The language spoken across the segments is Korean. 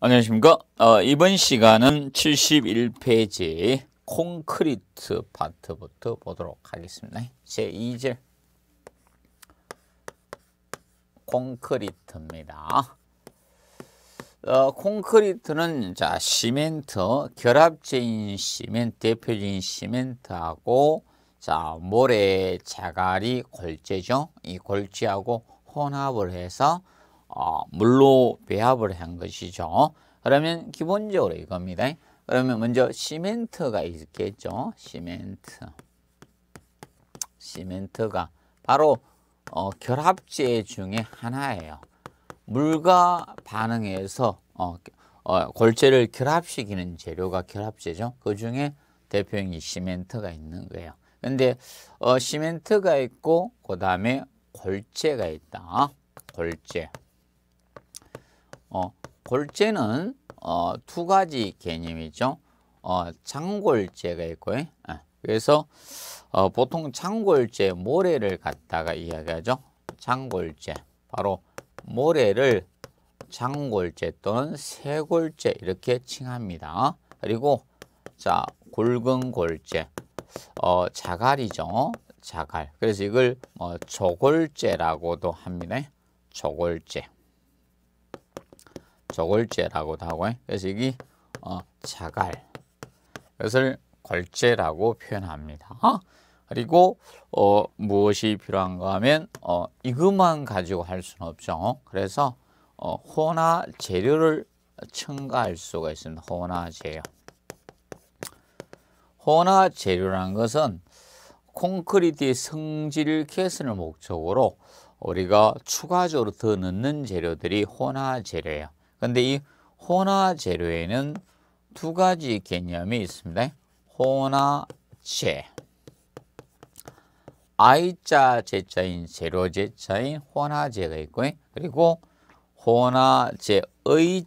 안녕하십니까 어, 이번 시간은 71페이지 콘크리트 파트부터 보도록 하겠습니다 제2절 콘크리트입니다 어, 콘크리트는 자 시멘트 결합제인 시멘트 대표적인 시멘트하고 자 모래 자갈이 골재죠 이 골재하고 혼합을 해서 어, 물로 배합을 한 것이죠. 그러면 기본적으로 이겁니다. 그러면 먼저 시멘트가 있겠죠. 시멘트. 시멘트가 바로 어, 결합제 중에 하나예요. 물과 반응해서 어, 어, 골재를 결합시키는 재료가 결합제죠. 그 중에 대표인 이 시멘트가 있는 거예요. 근데 어, 시멘트가 있고 그 다음에 골재가 있다. 골재. 어, 골재는 어, 두 가지 개념이죠. 어, 장골재가 있고요. 예. 그래서 어, 보통 장골재 모래를 갖다가 이야기하죠. 장골재 바로 모래를 장골재 또는 세골재 이렇게 칭합니다. 그리고 자 굵은 골재 어, 자갈이죠. 자갈. 그래서 이걸 어, 조골재라고도 합니다. 조골재. 저골재라고도 하고 예? 그래서 이게 어, 자갈 이것을 걸재라고 표현합니다. 그리고 어, 무엇이 필요한가 하면 어, 이것만 가지고 할 수는 없죠. 그래서 어, 호나 재료를 첨가할 수가 있습니다. 호나 재료. 호나 재료라는 것은 콘크리트의 성질 개선을 목적으로 우리가 추가적으로 더 넣는 재료들이 혼화 재료예요. 그런데이 혼화 재료에는 두 가지 개념이 있습니다. 혼화재. I자 제자인 제로 제자인 혼화재가 있고 그리고 혼화재의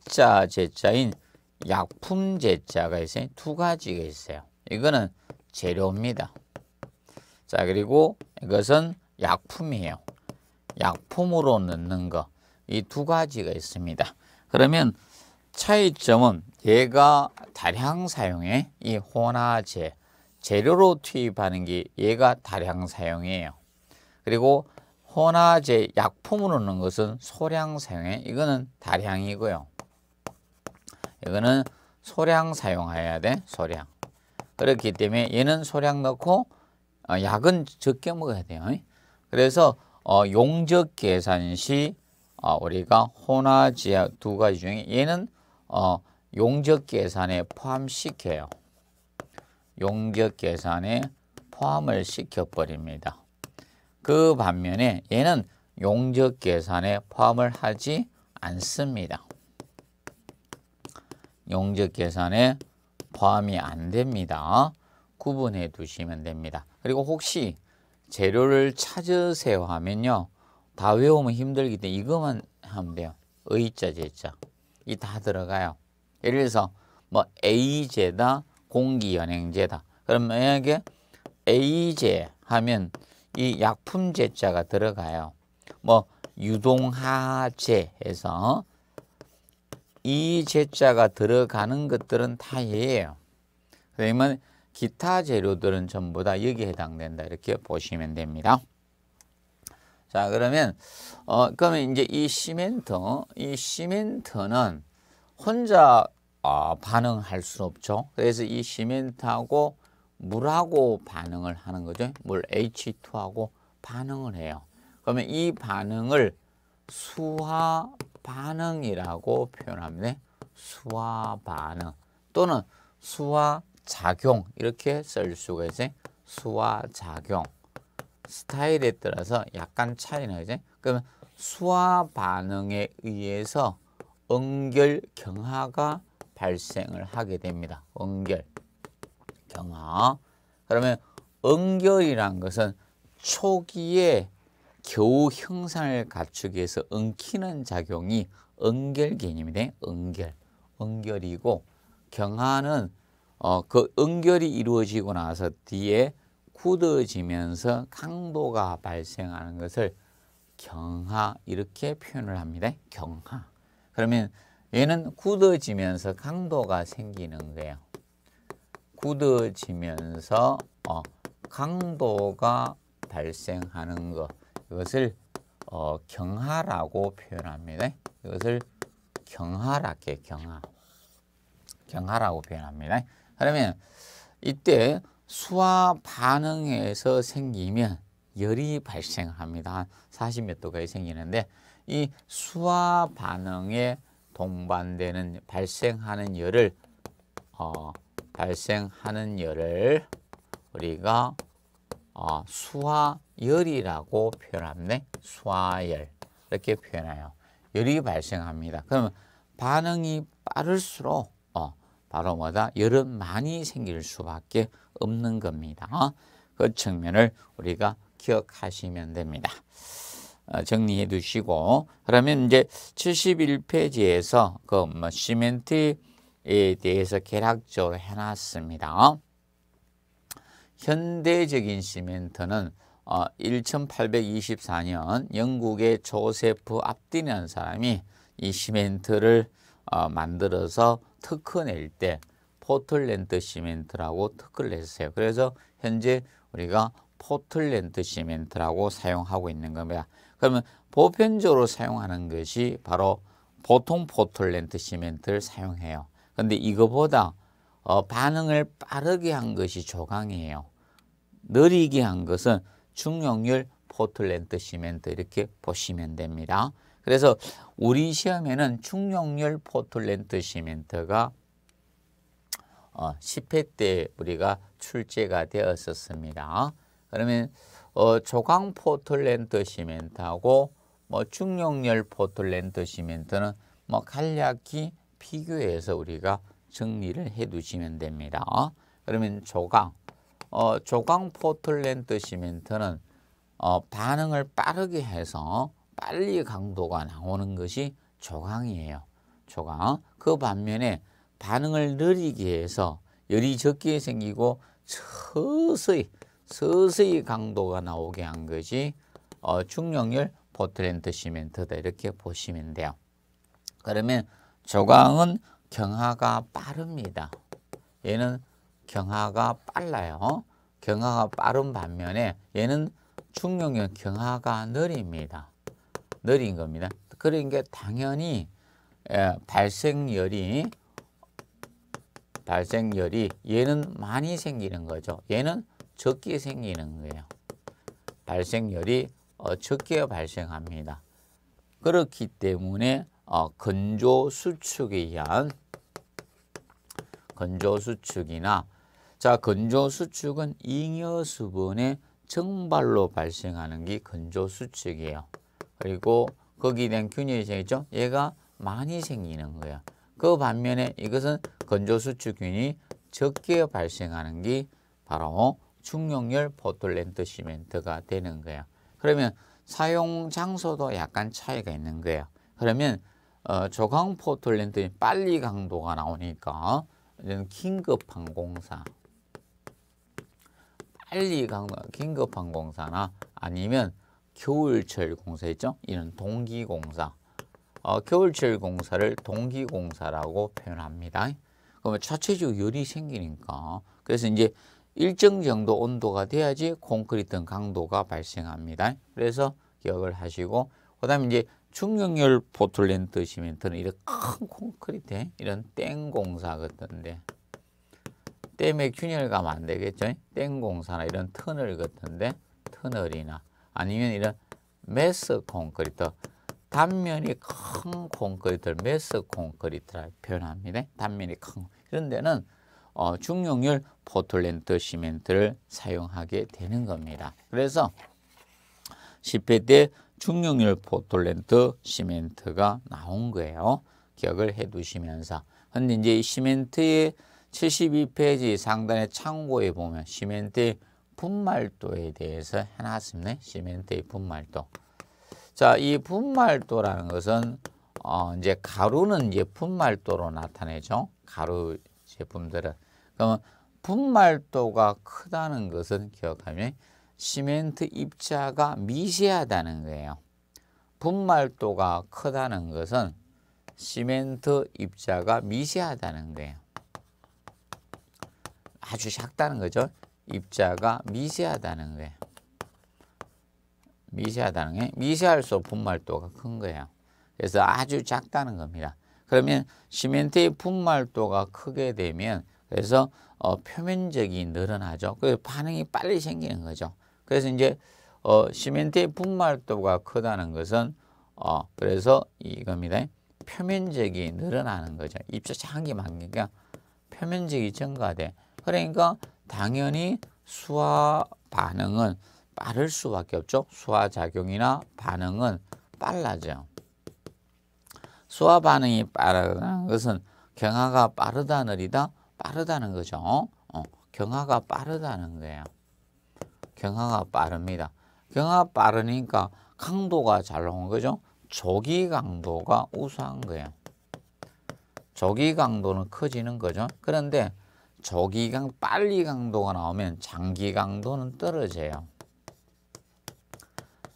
자 제자인 약품 제자가 있어요. 두 가지가 있어요. 이거는 재료입니다. 자 그리고 이것은 약품이에요. 약품으로 넣는 거. 이 두 가지가 있습니다. 그러면 차이점은 얘가 다량 사용의 이 혼화제, 재료로 투입하는 게 얘가 다량 사용이에요. 그리고 혼화제 약품으로 넣는 것은 소량 사용해. 이거는 다량이고요. 이거는 소량 사용해야 돼. 소량. 그렇기 때문에 얘는 소량 넣고 어, 약은 적게 먹어야 돼요. 그래서 어, 용적 계산 시 어, 우리가 혼화지하 두 가지 중에 얘는 어, 용적 계산에 포함시켜요. 용적 계산에 포함을 시켜버립니다. 그 반면에 얘는 용적 계산에 포함을 하지 않습니다. 용적 계산에 포함이 안 됩니다. 구분해 두시면 됩니다. 그리고 혹시 재료를 찾으세요 하면요. 다 외우면 힘들기 때문에 이것만 하면 돼요. 의자, 제자. 이 다 들어가요. 예를 들어서 뭐 A제다, 공기연행제다. 그럼 만약에 A제 하면 이 약품 제자가 들어가요. 뭐 유동하제 해서 이 제자가 들어가는 것들은 다 얘예요. 그러면 기타 재료들은 전부 다 여기에 해당된다 이렇게 보시면 됩니다. 자, 그러면 어 그러면 이제 이 시멘트, 이 시멘트는 혼자 어, 반응할 수 없죠. 그래서 이 시멘트하고 물하고 반응을 하는 거죠. 물 H2하고 반응을 해요. 그러면 이 반응을 수화 반응이라고 표현합니다. 수화 반응 또는 수화 작용 이렇게 쓸 수가 있어요. 수화 작용. 스타일에 따라서 약간 차이나 이제 그러면 수화 반응에 의해서 응결 경화가 발생을 하게 됩니다. 응결 경화. 그러면 응결이란 것은 초기에 겨우 형상을 갖추기 위해서 엉키는 작용이 응결 개념이 돼. 응결. 응결이고 경화는 어, 그 응결이 이루어지고 나서 뒤에 굳어지면서 강도가 발생하는 것을 경하 이렇게 표현을 합니다. 경하. 그러면 얘는 굳어지면서 강도가 생기는 거예요. 굳어지면서 어, 강도가 발생하는 것 이것을 어, 경하라고 표현합니다. 이것을 경하라게 경하 경하라고 표현합니다. 그러면 이때 수화 반응에서 생기면 열이 발생합니다. 40 몇 도까지 생기는데 이 수화 반응에 동반되는 발생하는 열을 어, 발생하는 열을 우리가 어, 수화열이라고 표현합니다. 수화열 이렇게 표현해요. 열이 발생합니다. 그러 반응이 빠를수록 바로 뭐다? 여름많이 생길 수밖에 없는 겁니다. 어? 그 측면을 우리가 기억하시면 됩니다. 어, 정리해 두시고 그러면 이제 71페이지에서 그뭐 시멘트에 대해서 개략적으로 해놨습니다. 어? 현대적인 시멘트는 1824년 영국의 조세프 앞디라는 사람이 이 시멘트를 만들어서 특허 낼 때 포틀랜드 시멘트라고 특허를 냈어요. 그래서 현재 우리가 포틀랜드 시멘트라고 사용하고 있는 겁니다. 그러면 보편적으로 사용하는 것이 바로 보통 포틀랜드 시멘트를 사용해요. 근데 이거보다 어, 반응을 빠르게 한 것이 조강이에요. 느리게 한 것은 중용률 포틀랜드 시멘트 이렇게 보시면 됩니다. 그래서 우리 시험에는 충용률 포틀랜드 시멘트가 어, 10회 때 우리가 출제가 되었었습니다. 그러면 어, 조강 포틀랜드 시멘트하고 뭐 중용열 포틀랜드 시멘트는 뭐 간략히 비교해서 우리가 정리를 해 두시면 됩니다. 그러면 조강, 어, 조강 포틀랜드 시멘트는 어, 반응을 빠르게 해서 빨리 강도가 나오는 것이 조강이에요. 조강. 그 반면에 반응을 느리게 해서 열이 적게 생기고 서서히 서서히 강도가 나오게 한 것이 어, 중력열 포트랜드 시멘트다 이렇게 보시면 돼요. 그러면 조강은 경화가 빠릅니다. 얘는 경화가 빨라요. 경화가 빠른 반면에 얘는 중력열 경화가 느립니다. 느린 겁니다. 그러니 당연히 예, 발생열이 발생열이 얘는 많이 생기는 거죠. 얘는 적게 생기는 거예요. 발생열이 적게 발생합니다. 그렇기 때문에 어, 건조 수축에 의한 건조 수축이나 자 건조 수축은 잉여 수분의 증발로 발생하는 게 건조 수축이에요. 그리고 거기에 대한 균열이 생겼죠. 얘가 많이 생기는 거야. 그 반면에 이것은 건조수축균이 적게 발생하는 게 바로 중용열 포틀랜드 시멘트가 되는 거야. 그러면 사용 장소도 약간 차이가 있는 거야. 그러면 어, 저강 포틀랜드 빨리 강도가 나오니까 이 긴급 항공사 빨리 강도 긴급 항공사나 아니면 겨울철 공사 있죠? 이런 동기공사. 어, 겨울철 공사를 동기공사라고 표현합니다. 그러면 자체적 열이 생기니까 그래서 이제 일정 정도 온도가 돼야지 콘크리트 강도가 발생합니다. 그래서 기억을 하시고 그다음에 이제 중력열 포틀랜드 시멘트는 이런 큰 콘크리트 이런 땡 공사 같은데 댐에 균열 가안 되겠죠? 땡 공사나 이런 터널 같은데 터널이나 아니면 이런 매스 콘크리트 단면이 큰 콘크리트를 매스 콘크리트라 표현합니다. 단면이 큰 이런 데는 어, 중용률 포틀랜드 시멘트를 사용하게 되는 겁니다. 그래서 10회 때 중용률 포틀랜드 시멘트가 나온 거예요. 기억을 해 두시면서. 근데 이제 시멘트의 72페이지 상단의 창고에 보면 시멘트의 분말도에 대해서 해놨습니다. 시멘트의 분말도. 자, 이 분말도라는 것은 어, 이제 가루는 이제 분말도로 나타내죠. 가루 제품들은. 그러면 분말도가 크다는 것은 기억하면 시멘트 입자가 미세하다는 거예요. 분말도가 크다는 것은 시멘트 입자가 미세하다는 거예요. 아주 작다는 거죠. 입자가 미세하다는 거예요. 미세하다는 게미세할수 분말도가 큰 거예요. 그래서 아주 작다는 겁니다. 그러면 시멘트의 분말도가 크게 되면 그래서 어, 표면적이 늘어나죠. 그래서 반응이 빨리 생기는 거죠. 그래서 이제 어, 시멘트의 분말도가 크다는 것은 어, 그래서 이겁니다. 표면적이 늘어나는 거죠. 입자 장기 많으니까 표면적이 증가돼. 그러니까 당연히 수화 반응은 빠를 수밖에 없죠. 수화 작용이나 반응은 빨라져. 수화 반응이 빠르다는 것은 경화가 빠르다 느리다 빠르다는 거죠. 어? 어, 경화가 빠르다는 거예요. 경화가 빠릅니다. 경화 빠르니까 강도가 잘 나온 거죠. 조기 강도가 우수한 거예요. 조기 강도는 커지는 거죠. 그런데 저기강 빨리 강도가 나오면 장기 강도는 떨어져요.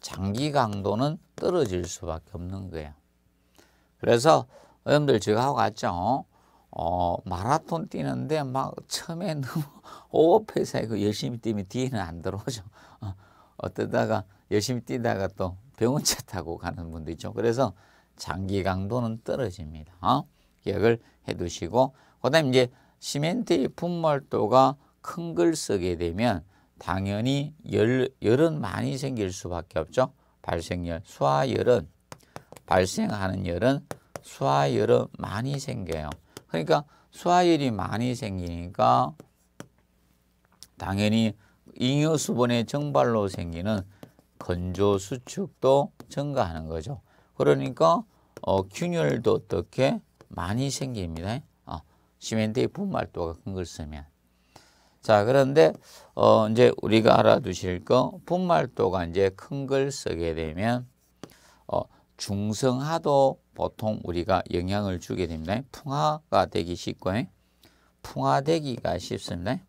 장기 강도는 떨어질 수밖에 없는 거예요. 그래서 여러분들 제가 하고 갔죠. 어, 마라톤 뛰는데 막 처음에 너무 오버페이스 하고 그 열심히 뛰면 뒤에는 안 들어오죠. 어, 어다가 열심히 뛰다가 또 병원차 타고 가는 분도 있죠. 그래서 장기 강도는 떨어집니다. 어? 기억을 해 두시고 그다음 이제 시멘트의 분말도가 큰 걸 쓰게 되면 당연히 열, 열은 많이 생길 수밖에 없죠. 발생열, 수화열은 발생하는 열은 수화열은 많이 생겨요. 그러니까 수화열이 많이 생기니까 당연히 잉여수분의 증발로 생기는 건조 수축도 증가하는 거죠. 그러니까 어, 균열도 어떻게 많이 생깁니다. 시멘트의 분말도가 큰 걸 쓰면. 자, 그런데 어 이제 우리가 알아두실 거 분말도가 이제 큰 걸 쓰게 되면 어 중성화도 보통 우리가 영향을 주게 됩니다. 풍화가 되기 쉽고 풍화되기가 쉽습니다.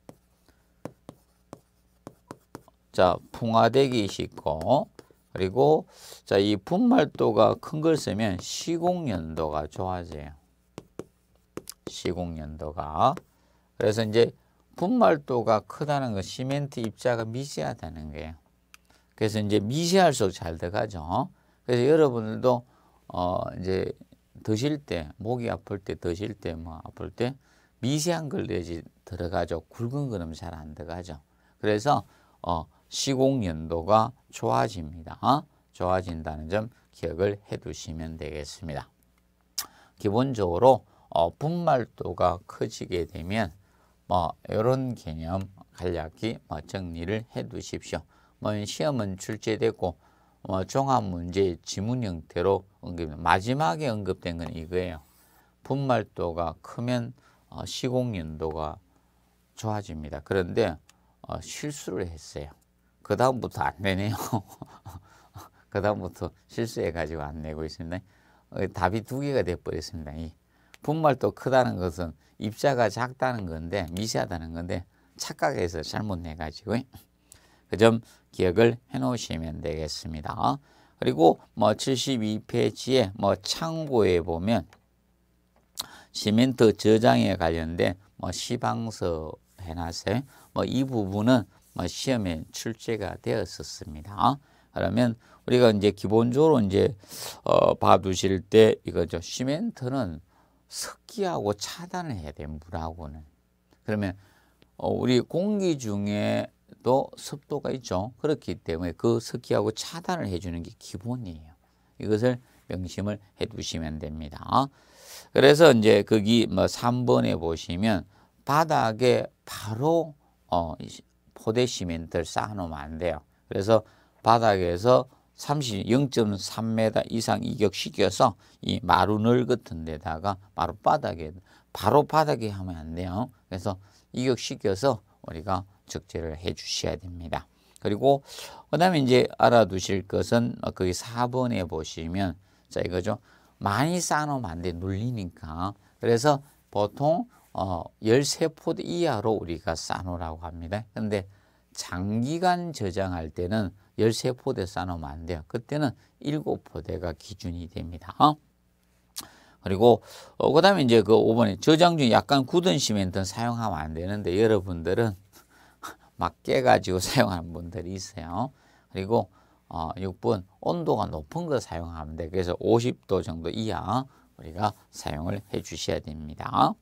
자, 풍화되기 쉽고 그리고 자, 이 분말도가 큰 걸 쓰면 시공 연도가 좋아져요. 시공연도가 그래서 이제 분말도가 크다는 건 시멘트 입자가 미세하다는 거예요. 그래서 이제 미세할수록 잘 들어가죠. 그래서 여러분들도 어 이제 드실 때 목이 아플 때 드실 때 뭐 아플 때 미세한 걸 내지 들어가죠. 굵은 거는 잘안 들어가죠. 그래서 어 시공 연도가 좋아집니다. 어? 좋아진다는 점 기억을 해 두시면 되겠습니다. 기본적으로 어, 분말도가 커지게 되면 뭐 이런 개념 간략히 뭐 정리를 해 두십시오. 뭐 시험은 출제되고 뭐 종합 문제 지문 형태로 언급 마지막에 언급된 건 이거예요. 분말도가 크면 어, 시공 연도가 좋아집니다. 그런데 어, 실수를 했어요. 그 다음부터 안 내네요. 그 다음부터 실수해가지고 안 내고 있습니다. 어, 답이 두 개가 돼버렸습니다. 분말도 크다는 것은 입자가 작다는 건데 미세하다는 건데 착각해서 잘못 내가지고 그 점 기억을 해 놓으시면 되겠습니다. 그리고 뭐 72페이지에 뭐 창고에 보면 시멘트 저장에 관련된 뭐 시방서 해놨어요. 뭐 이 부분은 뭐 시험에 출제가 되었었습니다. 그러면 우리가 이제 기본적으로 이제 어, 봐두실 때 이거죠. 시멘트는 석기하고 차단을 해야 돼요. 물하고는. 그러면 어, 우리 공기 중에도 습도가 있죠. 그렇기 때문에 그 습기하고 차단을 해주는 게 기본이에요. 이것을 명심을 해두시면 됩니다. 그래서 이제 거기 뭐 3번에 보시면 바닥에 바로 어, 포대 시멘트를 쌓아놓으면 안 돼요. 그래서 바닥에서 30.3m 이상 이격시켜서 이마루넓은 데다가 바로 바닥에 바로 바닥에 하면 안 돼요. 그래서 이격시켜서 우리가 적재를 해 주셔야 됩니다. 그리고 그다음에 이제 알아두실 것은 거기 4번에 보시면 자 이거죠. 많이 쌓아놓으면 안 돼. 눌리니까. 그래서 보통 어, 13포드 이하로 우리가 쌓아놓으라고 합니다. 근데 장기간 저장할 때는 13포대 쌓아놓으면 안 돼요. 그때는 7포대가 기준이 됩니다. 어? 그리고 어, 그 다음에 이제 그 5번에 저장 중에 약간 굳은 시멘트는 사용하면 안 되는데 여러분들은 막 깨가지고 사용하는 분들이 있어요. 그리고 어, 6번 온도가 높은 거 사용하면 돼. 요 그래서 50도 정도 이하 우리가 사용을 해 주셔야 됩니다.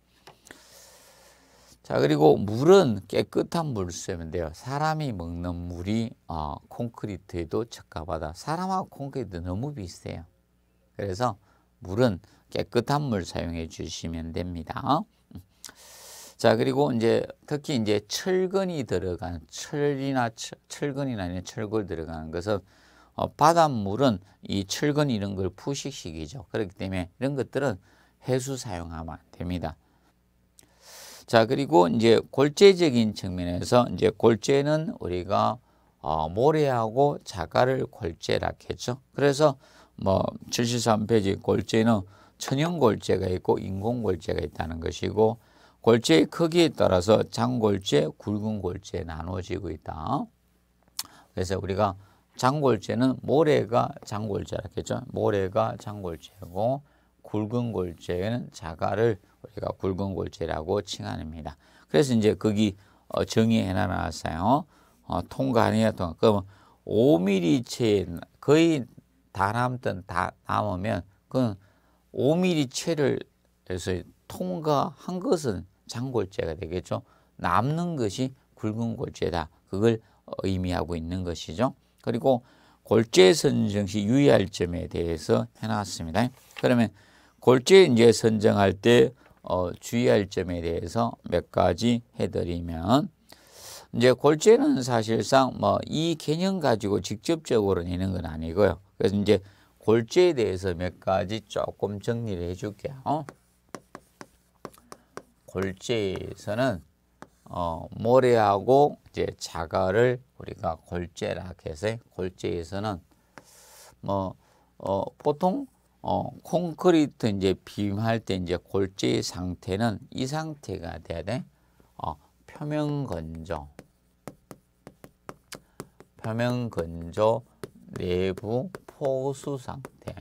자 그리고 물은 깨끗한 물을 쓰면 돼요. 사람이 먹는 물이 어, 콘크리트에도 적합하다. 사람하고 콘크리트 너무 비슷해요. 그래서 물은 깨끗한 물 사용해 주시면 됩니다. 자 그리고 이제 특히 이제 철근이 들어간 철이나 철, 철근이나 이런 철골 들어가는 것은 어, 바닷물은 이 철근 이런 걸 포식식이죠. 그렇기 때문에 이런 것들은 해수 사용하면 됩니다. 자, 그리고 이제 골재적인 측면에서 이제 골재는 우리가 어, 모래하고 자갈을 골재라 했죠. 그래서 뭐 73페이지 골재는 천연 골재가 있고 인공 골재가 있다는 것이고 골재의 크기에 따라서 장골재, 굵은 골재 나눠지고 있다. 그래서 우리가 장골재는 모래가 장골재라 했죠. 모래가 장골재고 굵은 골재는 자갈을 우리가 그러니까 굵은 골재라고 칭합니다. 그래서 이제 거기 어, 정의해 놨어요. 어, 통과 하느냐 통과. 그러면 5mm채 거의 다 남던 다 남으면 그건 5mm채를 해서 통과한 것은 장골재가 되겠죠. 남는 것이 굵은 골재다. 그걸 의미하고 있는 것이죠. 그리고 골재 선정시 유의할 점에 대해서 해놨습니다. 그러면 골재 이제 선정할 때 어, 주의할 점에 대해서 몇 가지 해드리면 이제 골재는 사실상 뭐 이 개념 가지고 직접적으로 내는 건 아니고요. 그래서 이제 골재에 대해서 몇 가지 조금 정리를 해줄게요. 어? 골재에서는 어, 모래하고 이제 자갈을 우리가 골재라 해서 골재에서는 뭐 어, 보통 어, 콘크리트 이제 비임할 때 이제 골재 상태는 이 상태가 돼야 돼. 어, 표면 건조. 표면 건조 내부 포수 상태.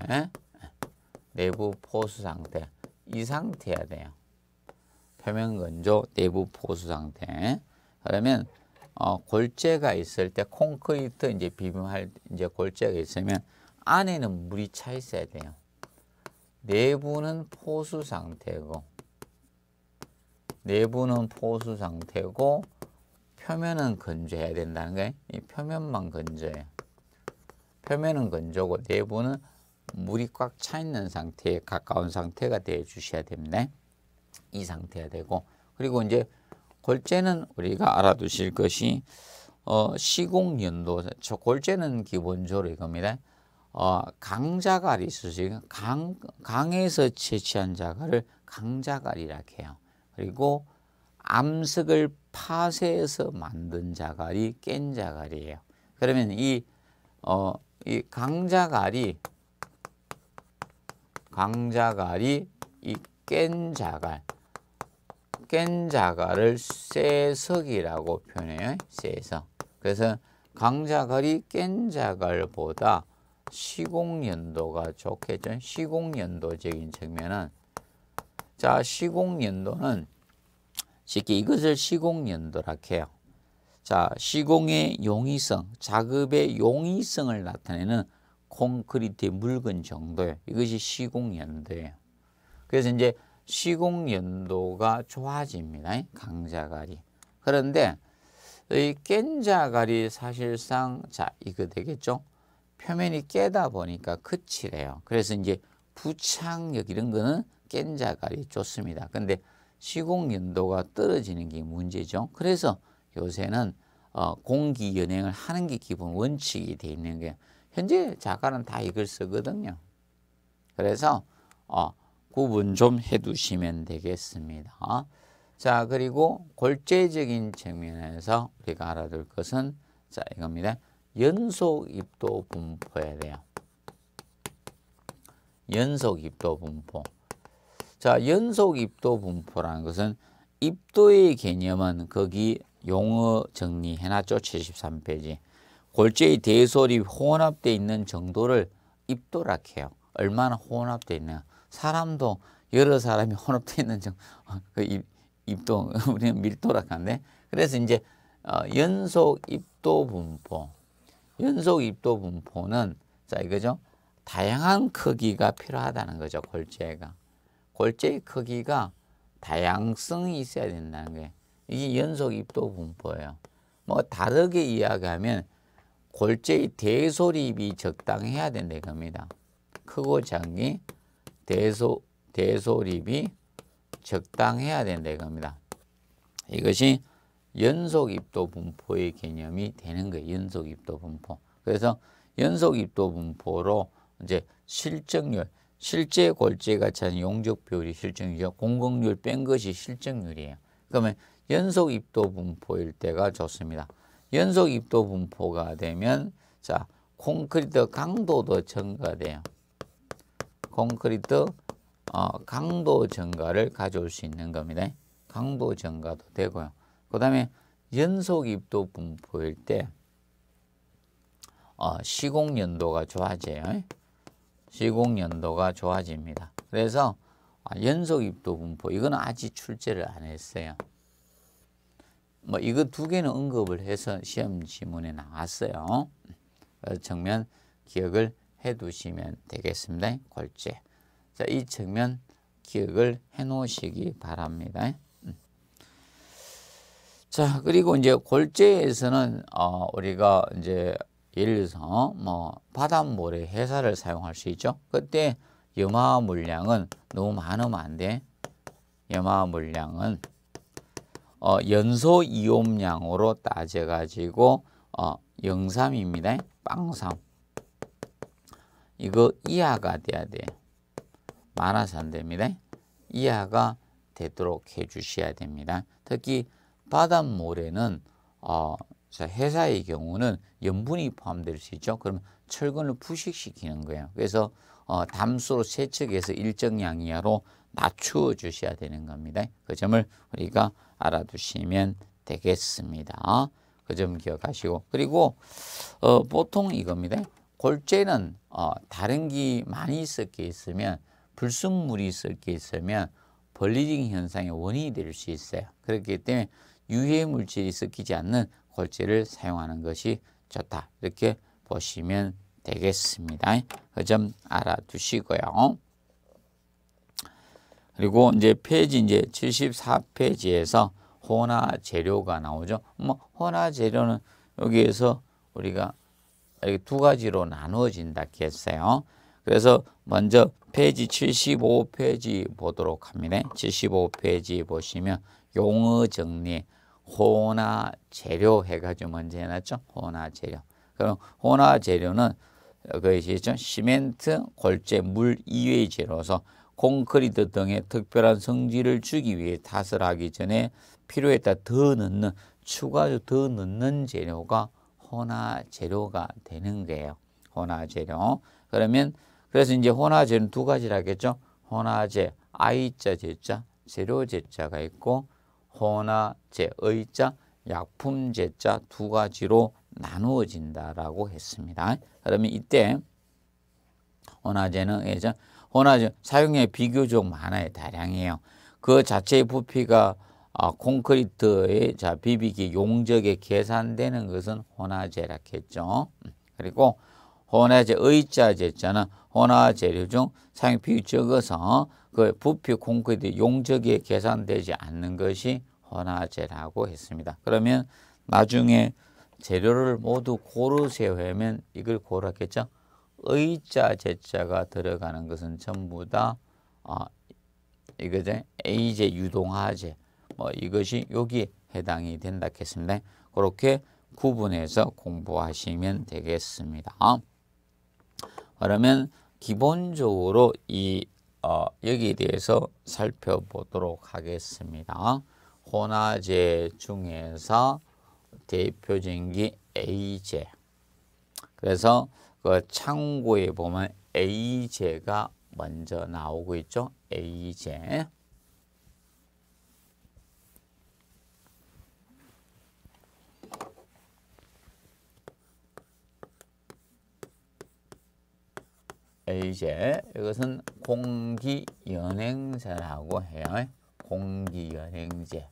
내부 포수 상태. 이 상태야 돼요. 표면 건조 내부 포수 상태. 그러면 어, 골재가 있을 때 콘크리트 이제 빔할 이제 골재가 있으면 안에는 물이 차 있어야 돼요. 내부는 포수 상태고 내부는 포수 상태고 표면은 건조해야 된다는 거예요. 이 표면만 건조해요. 표면은 건조고 내부는 물이 꽉 차 있는 상태에 가까운 상태가 되 주셔야 됩니다. 이 상태가 되고 그리고 이제 골재는 우리가 알아두실 것이 어, 시공 연도 골재는 기본적으로 이겁니다. 어, 강자갈이 있어요. 강, 강에서 채취한 자갈을 강자갈이라 해요. 그리고 암석을 파쇄해서 만든 자갈이 깬 자갈이에요. 그러면 이, 어, 이 강자갈이, 강자갈이 이깬 자갈, 깬 자갈을 쇠석이라고 표현해요. 쇠석. 그래서 강자갈이 깬 자갈보다 시공연도가 좋겠죠. 시공연도적인 측면은 자 시공연도는 쉽게 이것을 시공연도라 해요. 자 시공의 용이성, 작업의 용이성을 나타내는 콘크리트의 묽 정도예요. 이것이 시공연도예요. 그래서 이제 시공연도가 좋아집니다. 강자갈이. 그런데 이 깬자갈이 사실상 자 이거 되겠죠. 표면이 깨다 보니까 그칠래요 그래서 이제 부착력 이런 거는 깬 자갈이 좋습니다. 근데 시공 연도가 떨어지는 게 문제죠. 그래서 요새는 어, 공기 연행을 하는 게 기본 원칙이 돼 있는 게 현재 자갈은 다 이걸 쓰거든요. 그래서 어, 구분 좀 해두시면 되겠습니다. 자 그리고 골재적인 측면에서 우리가 알아둘 것은 자 이겁니다. 연속 입도 분포해야 돼요. 연속 입도 분포. 자, 연속 입도 분포라는 것은 입도의 개념은 거기 용어 정리해놨죠. 73페이지. 골재의 대소립 혼합되어 있는 정도를 입도라 해요. 얼마나 혼합되어 있냐. 사람도 여러 사람이 혼합되어 있는 정도, 그 입, 입도, 우리는 밀도라 하는데. 그래서 이제 어, 연속 입도 분포. 연속 입도 분포는 자 이거죠. 다양한 크기가 필요하다는 거죠. 골재가. 골재의 크기가 다양성이 있어야 된다는 게 이게 연속 입도 분포예요. 뭐 다르게 이야기하면 골재의 대소립이 적당해야 된다 겁니다 크고 작기 대소 대소립이 적당해야 된다 겁니다 이것이 연속 입도 분포의 개념이 되는 거예요. 연속 입도 분포. 그래서 연속 입도 분포로 이제 실적률, 실제 골재가 차 용적 비율이 실적률이죠. 공공률 뺀 것이 실적률이에요. 그러면 연속 입도 분포일 때가 좋습니다. 연속 입도 분포가 되면 자, 콘크리트 강도도 증가돼요. 콘크리트 어, 강도 증가를 가져올 수 있는 겁니다. 강도 증가도 되고요. 그 다음에 연속 입도 분포일 때 어, 시공 연도가 좋아져요. 시공 연도가 좋아집니다. 그래서 아, 연속 입도 분포 이거는 아직 출제를 안 했어요. 뭐 이거 두 개는 언급을 해서 시험 지문에 나왔어요. 정면 기억을 해 두시면 되겠습니다. 골재. 자, 이 정면 기억을 해 놓으시기 바랍니다. 자, 그리고 이제 골재에서는 어, 우리가 이제 예를 들어서 뭐 바닷물의 회사를 사용할 수 있죠. 그때 염화 물량은 너무 많으면 안 돼. 염화 물량은 어, 연소 이온량으로 따져 가지고 어, 0.3입니다. 빵삼. 이거 이하가 돼야 돼. 많아서 안 됩니다. 이하가 되도록 해 주셔야 됩니다. 특히 바닷물에는 어, 회사의 경우는 염분이 포함될 수 있죠. 그럼 철근을 부식시키는 거예요. 그래서 어, 담수로 세척해서 일정 양 이하로 낮추어 주셔야 되는 겁니다. 그 점을 우리가 알아두시면 되겠습니다. 그 점 기억하시고 그리고 어, 보통 이겁니다. 골재는 어, 다른 기 많이 섞여 있으면 불순물이 섞여 있으면 벌리징 현상의 원인이 될 수 있어요. 그렇기 때문에 유해 물질이 섞이지 않는 골재를 사용하는 것이 좋다. 이렇게 보시면 되겠습니다. 그 점 알아두시고요. 그리고 이제 페이지 이제 74페이지에서 혼화 재료가 나오죠. 뭐 혼화 재료는 여기에서 우리가 이렇게 두 가지로 나누어진다 했어요. 그래서 먼저 페이지 75페이지 보도록 합니다. 75페이지 보시면 용어 정리 호나 재료 해가지고 먼저 해놨죠. 호나 재료. 그럼 호나 재료는 그것이 죠 시멘트, 골재, 물 이외의 재료로서 콘크리트 등의 특별한 성질을 주기 위해 탓을 하기 전에 필요에 따라 더 넣는 추가로 더 넣는 재료가 혼화 재료가 되는 거예요. 혼화 재료. 그러면 그래서 이제 혼화 재료는 두 가지라겠죠. 혼화재 아이자 제자, 재료제자가 있고 혼화제, 의자, 약품제자 두 가지로 나누어진다라고 했습니다. 그러면 이때 혼화제는 예전 혼화제 사용량이 비교적 많아요. 다량이에요. 그 자체의 부피가 아, 콘크리트의 자 비비기 용적에 계산되는 것은 혼화제라 했죠. 음, 그리고 혼화제 의자 제자는 혼화 재료 중 사용 비율 적어서 그 부피 콘크리트 용적이 계산되지 않는 것이 헌화제라고 했습니다. 그러면 나중에 재료를 모두 고르세요 면 이걸 고르겠죠. 의자 제자가 들어가는 것은 전부 다 아, 이거죠. A제 유동화제 뭐 이것이 여기 해당이 된다 했습니다. 그렇게 구분해서 공부하시면 되겠습니다. 그러면 기본적으로 이 어, 여기에 대해서 살펴보도록 하겠습니다. 혼화제 중에서 대표적인 게 A제. 그래서 그 창고에 보면 A제가 먼저 나오고 있죠. A제. 이제 이것은 공기연행제라고 해요. 공기연행제.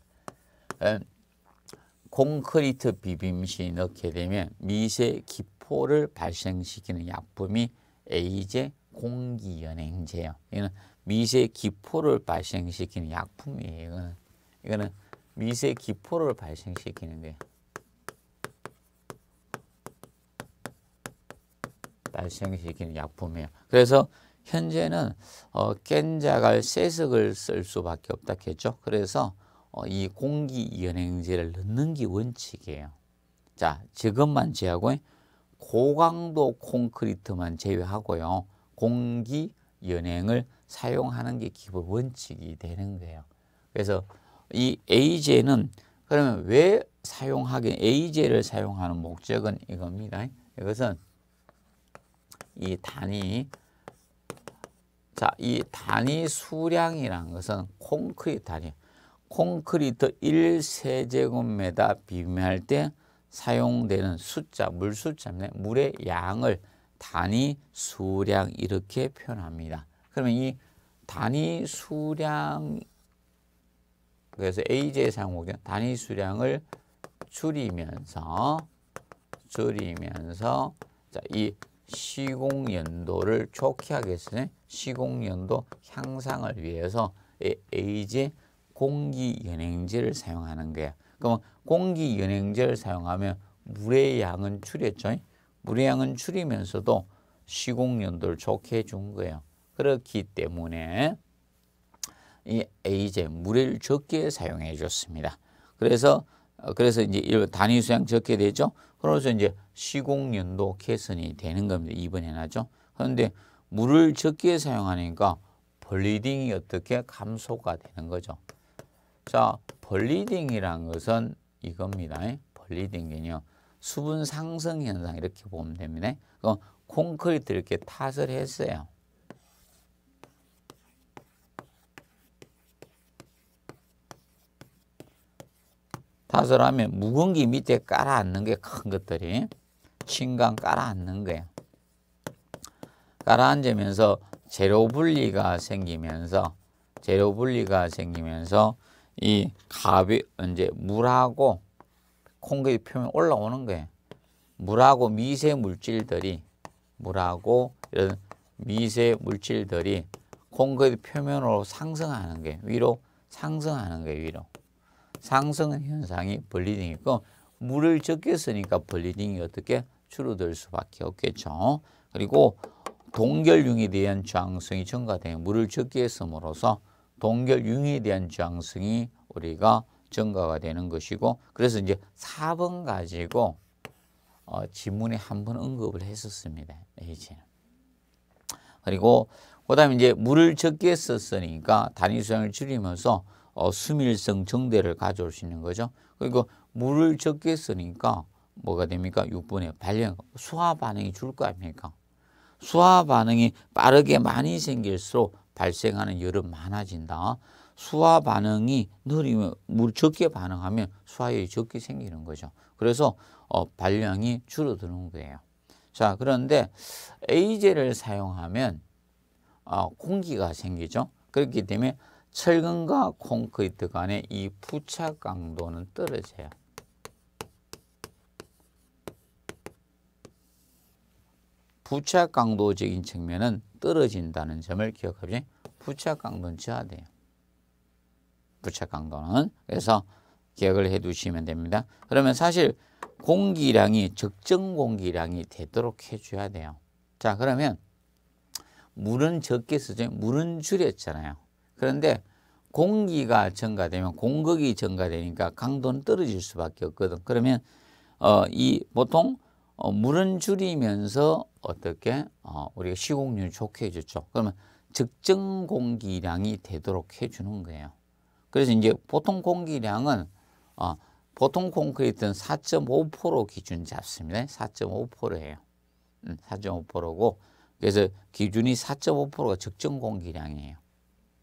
콘크리트 비빔시 넣게 되면 미세 기포를 발생시키는 약품이 에제 공기연행제예요. 이거는 미세 기포를 발생시키는 약품이에요. 이거는, 이거는 미세 기포를 발생시키는 거예요. 날생식인 약품이에요. 그래서 현재는 어, 깬자갈 세석을 쓸 수밖에 없다겠죠. 그래서 어, 이 공기 연행제를 넣는 게 원칙이에요. 자, 지금만 제하고 고강도 콘크리트만 제외하고요. 공기 연행을 사용하는 게 기본 원칙이 되는 거예요. 그래서 이 A제는 그러면 왜 사용하게 A제를 사용하는 목적은 이겁니다. 이것은 이 단위 자, 이 단위 수량이란 것은 콘크리트 단위 콘크리트 1세제곱미터 비밀할 때 사용되는 숫자, 물 숫자입니다. 물의 양을 단위 수량 이렇게 표현합니다. 그러면 이 단위 수량 그래서 AJ 상호견 단위 수량을 줄이면서 줄이면서 자, 이 시공연도를 좋게 하겠으니 시공연도 향상을 위해서 에이지 공기연행제를 사용하는 거야. 그러면 공기연행제를 사용하면 물의 양은 줄였죠. 물의 양은 줄이면서도 시공연도를 좋게 해준 거예요. 그렇기 때문에 이 에이제 물을 적게 사용해 줬습니다. 그래서 그래서 이제 단위 수량 적게 되죠. 그러면서 이제 시공연도 개선이 되는 겁니다. 2번 해나죠. 그런데 물을 적게 사용하니까 블리딩이 어떻게 감소가 되는 거죠. 자, 블리딩이란 것은 이겁니다. 블리딩은요. 수분 상승 현상 이렇게 보면 됩니다. 그 콘크리트 이렇게 탓을 했어요. 탓을 하면 묵은기 밑에 깔아앉는 게 큰 것들이 킹강 깔아앉는 거예요. 깔아앉으면서 재료 분리가 생기면서 재료 분리가 생기면서 이 갑이 이제 물하고 콩의 표면 올라오는 거예요. 물하고 미세 물질들이 물하고 이런 미세 물질들이 콩의 표면으로 상승하는 게 위로 상승하는 게 위로 상승 현상이 블리딩이고 물을 적게 쓰니까 블리딩이 어떻게 줄어들 수밖에 없겠죠. 그리고 동결융에 대한 저항성이 증가되어 물을 적게 했음으로써 동결융에 대한 저항성이 우리가 증가가 되는 것이고 그래서 이제 4번 가지고 어, 지문에 한 번 언급을 했었습니다. 이제 그리고 그다음에 이제 물을 적게 썼으니까 단위 수량을 줄이면서 어, 수밀성 증대를 가져올 수 있는 거죠. 그리고 물을 적게 쓰니까 뭐가 됩니까? 6분의 발령 수화 반응이 줄 거 아닙니까? 수화 반응이 빠르게 많이 생길수록 발생하는 열은 많아진다. 수화 반응이 느리면 물 적게 반응하면 수화열이 적게 생기는 거죠. 그래서 어, 발량이 줄어드는 거예요. 자 그런데 에제를 사용하면 어, 공기가 생기죠. 그렇기 때문에 철근과 콘크리트 간의 이 부착 강도는 떨어져요. 부착 강도적인 측면은 떨어진다는 점을 기억하시 부채 강도는 저하돼요. 부채 강도는 그래서 기억을 해 두시면 됩니다. 그러면 사실 공기량이 적정 공기량이 되도록 해줘야 돼요. 자 그러면 물은 적게 쓰죠. 물은 줄였잖아요. 그런데 공기가 증가되면 공극이 증가되니까 강도는 떨어질 수밖에 없거든. 그러면 어, 이 보통 어, 물은 줄이면서 어떻게 어, 우리가 시공률 좋게 해줬죠. 그러면 적정 공기량이 되도록 해주는 거예요. 그래서 이제 보통 공기량은 어, 보통 콘크리트는 4.5% 기준 잡습니다. 4.5%예요. 음, 4.5%고 그래서 기준이 4.5%가 적정 공기량이에요.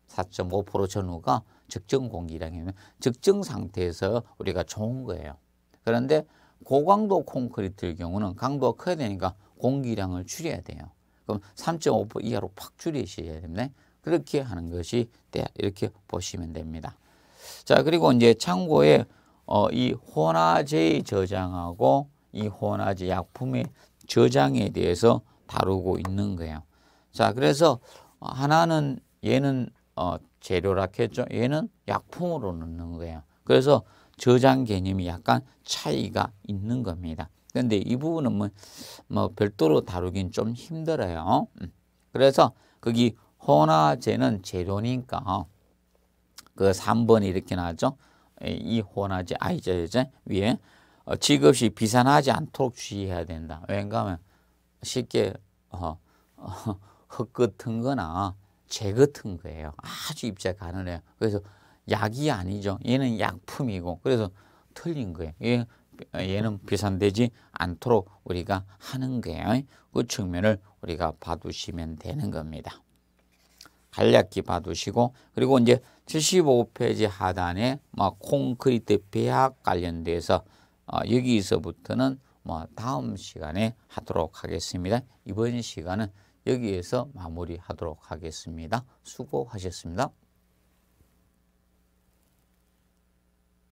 4.5% 전후가 적정 공기량이면 적정 상태에서 우리가 좋은 거예요. 그런데 고강도 콘크리트의 경우는 강도가 커야 되니까 공기량을 줄여야 돼요. 그럼 3.5% 이하로 팍 줄이셔야 됩니다. 그렇게 하는 것이 때 이렇게 보시면 됩니다. 자 그리고 이제 참고에 어, 이 혼화제의 저장하고 이 혼화제 약품의 저장에 대해서 다루고 있는 거예요. 자 그래서 하나는 얘는 어, 재료라 했죠. 얘는 약품으로 넣는 거예요. 그래서 저장 개념이 약간 차이가 있는 겁니다. 근데 이 부분은 뭐, 뭐 별도로 다루긴 좀 힘들어요. 음. 그래서 거기 혼화제는 재료니까 그 3번이 이렇게 나죠. 이 혼화제, 아이제제 위에 어, 지급시 비산하지 않도록 주의해야 된다. 왜냐 하면 쉽게 어, 어, 흙 같은 거나 재 같은 거예요. 아주 입자 가능해요. 그래서 약이 아니죠. 얘는 약품이고 그래서 틀린 거예요. 예, 얘, 는 비산되지 않도록 우리가 하는 거예요. 그 측면을 우리가 봐두시면 되는 겁니다. 간략히 봐두시고 그리고 이제 75페이지 하단에 막 콘크리트 배합 관련돼서 어, 여기서부터는 뭐 다음 시간에 하도록 하겠습니다. 이번 시간은 여기에서 마무리하도록 하겠습니다. 수고하셨습니다.